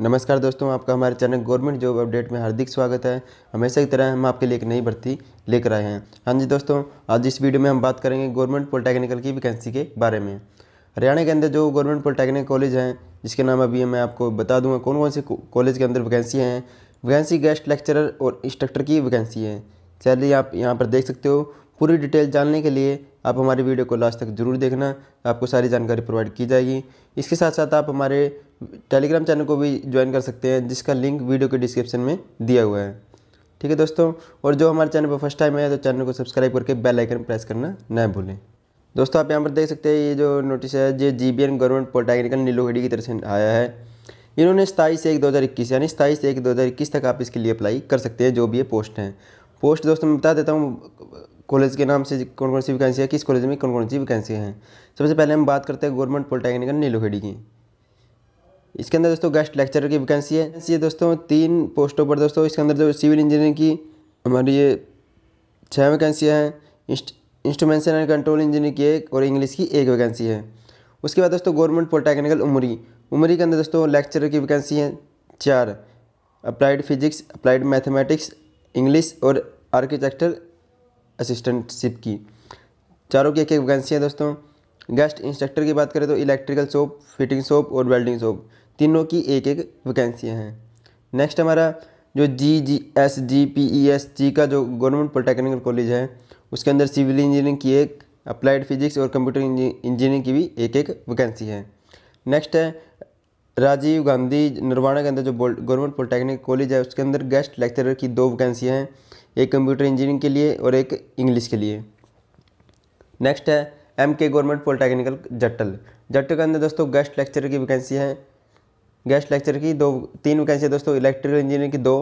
नमस्कार दोस्तों आपका हमारे चैनल गवर्नमेंट जॉब अपडेट में हार्दिक स्वागत है हमेशा की तरह हम आपके लिए एक नई भर्ती लेकर आए हैं हाँ जी दोस्तों आज इस वीडियो में हम बात करेंगे गवर्नमेंट पॉलिटेक्निकल की वैकेंसी के बारे में हरियाणा के अंदर जो गवर्नमेंट पॉलिटेक्निक कॉलेज हैं जिसके नाम अभी मैं आपको बता दूँगा कौन कौन से कॉलेज के अंदर वैकेंसी हैं वैकेंसी गेस्ट लेक्चरर और इंस्ट्रक्टर की वैकेंसी है चलिए आप यहाँ पर देख सकते हो पूरी डिटेल जानने के लिए आप हमारे वीडियो को लास्ट तक जरूर देखना आपको सारी जानकारी प्रोवाइड की जाएगी इसके साथ साथ आप हमारे टेलीग्राम चैनल को भी ज्वाइन कर सकते हैं जिसका लिंक वीडियो के डिस्क्रिप्शन में दिया हुआ है ठीक है दोस्तों और जो हमारे चैनल पर फर्स्ट टाइम है तो चैनल को सब्सक्राइब करके बेल आइकन प्रेस करना न भूलें दोस्तों आप यहाँ पर देख सकते हैं ये जो नोटिस है ये G B N government polytechnical Nilokheri की तरफ से आया है इन्होंने सताईस एक दो हज़ार इक्कीस यानी सताईस एक दो हज़ार इक्कीस तक आप इसके लिए अप्लाई कर सकते हैं जो भी ये पोस्ट हैं पोस्ट दोस्तों मैं बता देता हूँ कॉलेज के नाम से कौन कौन सी वैकेंसी है किस कॉलेज में कौन कौन सी वैकेंसी हैं सबसे पहले हम बात करते हैं गवर्नमेंट पॉलिटेक्निक नीलोखेड़ी की इसके अंदर दोस्तों गेस्ट लेक्चरर की वैकेंसी है ये दोस्तों तीन पोस्टों पर दोस्तों इसके अंदर जो सिविल इंजीनियरिंग की हमारी ये छः वैकेंसियाँ हैं इंस्ट्रूमेंटेशन एंड कंट्रोल इंजीनियरिंग की एक और इंग्लिश की एक वैकेंसी है उसके बाद दोस्तों गवर्नमेंट पॉलिटेक्निकल उमरी उमरी के अंदर दोस्तों लेक्चरर की वैकेंसी है चार applied physics applied mathematics English और आर्किटेक्चर असिस्टेंटशिप की चारों की एक एक वैकेंसी है दोस्तों गेस्ट इंस्ट्रक्टर की बात करें तो इलेक्ट्रिकल शॉप फिटिंग शॉप और वेल्डिंग शॉप तीनों की एक एक वैकेंसियाँ हैं नेक्स्ट हमारा जो G G S G P E S जी का जो गवर्नमेंट पॉलिटेक्निकल कॉलेज है उसके अंदर सिविल इंजीनियरिंग की एक अप्लाइड फिजिक्स और कंप्यूटर इंजीनियरिंग की भी एक एक वैकेंसी है नेक्स्ट है राजीव गांधी निर्वाणा के अंदर जो गवर्नमेंट पॉलिटेक्निक कॉलेज है उसके अंदर गेस्ट लेक्चरर की दो वैकेंसी हैं एक कंप्यूटर इंजीनियरिंग के लिए और एक इंग्लिश के लिए नेक्स्ट है एम के गवर्नमेंट पॉलिटेक्निकल जट्टल जट्टल के अंदर दोस्तों गेस्ट लेक्चर की वैकेंसी है गेस्ट लेक्चर की दो तीन वैकेंसी दोस्तों इलेक्ट्रिकल इंजीनियरिंग की दो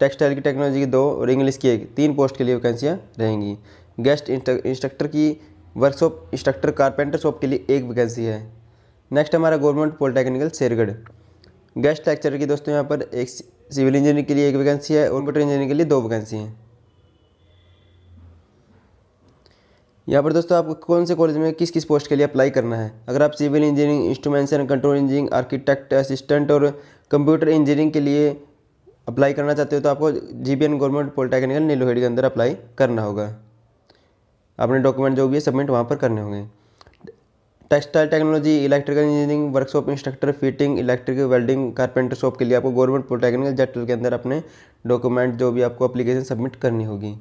टेक्सटाइल की टेक्नोलॉजी की दो और इंग्लिश की एक तीन पोस्ट के लिए वैकेंसियाँ रहेंगी गेस्ट इंस्ट्रक्टर की वर्कशॉप इंस्ट्रक्टर कारपेंटर शॉप के लिए एक वैकेंसी है नेक्स्ट हमारा government polytechnical Shergarh guest lecture की दोस्तों यहाँ पर एक सिविल इंजीनियरिंग के लिए एक वैकेंसी है और हम्म। कंप्यूटर इंजीनियरिंग के लिए दो वैकेंसी हैं यहाँ पर दोस्तों आपको कौन से कॉलेज में किस किस पोस्ट के लिए अप्लाई करना है अगर आप civil engineering instruments and control engineering architect assistant और कंप्यूटर इंजीनियरिंग के लिए अप्लाई करना चाहते हो तो आपको जी गवर्नमेंट पॉलिटेक्निकल नीलोहेड़ी के अंदर अप्लाई करना होगा अपने डॉक्यूमेंट जो भी है सबमिट वहाँ पर करने होंगे textile technology electrical engineering workshop instructor fitting electric welding carpenter shop के लिए आपको गवर्नमेंट पॉलिटेक्निकल जेटल के अंदर अपने डॉक्यूमेंट जो भी आपको अप्लीकेशन सबमिट करनी होगी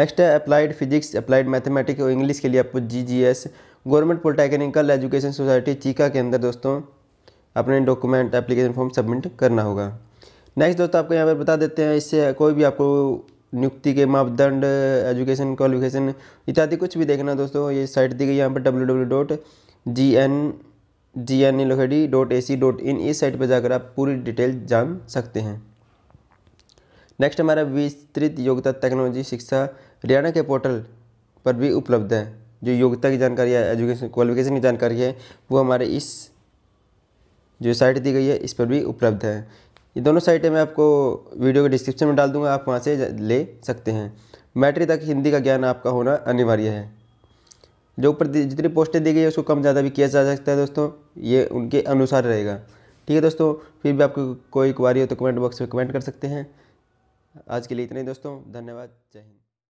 नेक्स्ट है अप्लाइड फिजिक्स अप्लाइड मैथमेटिक्स और इंग्लिश के लिए आपको G G S government polytechnical education society Cheeka के अंदर दोस्तों अपने डॉक्यूमेंट एप्लीकेशन फॉर्म सबमिट करना होगा नेक्स्ट दोस्तों आपको यहाँ पर बता देते हैं इससे कोई भी आपको नियुक्ति के मापदंड एजुकेशन क्वालिफिकेशन इत्यादि कुछ भी देखना दोस्तों ये साइट दी गई यहाँ पर W W dot G N G N L Okheri dot A C dot in इस साइट पर जाकर आप पूरी डिटेल जान सकते हैं नेक्स्ट हमारा विस्तृत योग्यता टेक्नोलॉजी शिक्षा हरियाणा के पोर्टल पर भी उपलब्ध है जो योग्यता की जानकारी है एजुकेशन क्वालिफिकेशन की जानकारी है वो हमारे इस जो साइट दी गई है इस पर भी उपलब्ध है ये दोनों साइटें मैं आपको वीडियो के डिस्क्रिप्शन में डाल दूंगा आप वहाँ से ले सकते हैं मैट्रिक तक हिंदी का ज्ञान आपका होना अनिवार्य है जो ऊपर जितनी पोस्टें दी गई है उसको कम ज़्यादा भी किया जा सकता है दोस्तों ये उनके अनुसार रहेगा ठीक है दोस्तों फिर भी आपको कोई क्वारी हो तो कमेंट बॉक्स में कमेंट कर सकते हैं आज के लिए इतने ही दोस्तों धन्यवाद जय हिंद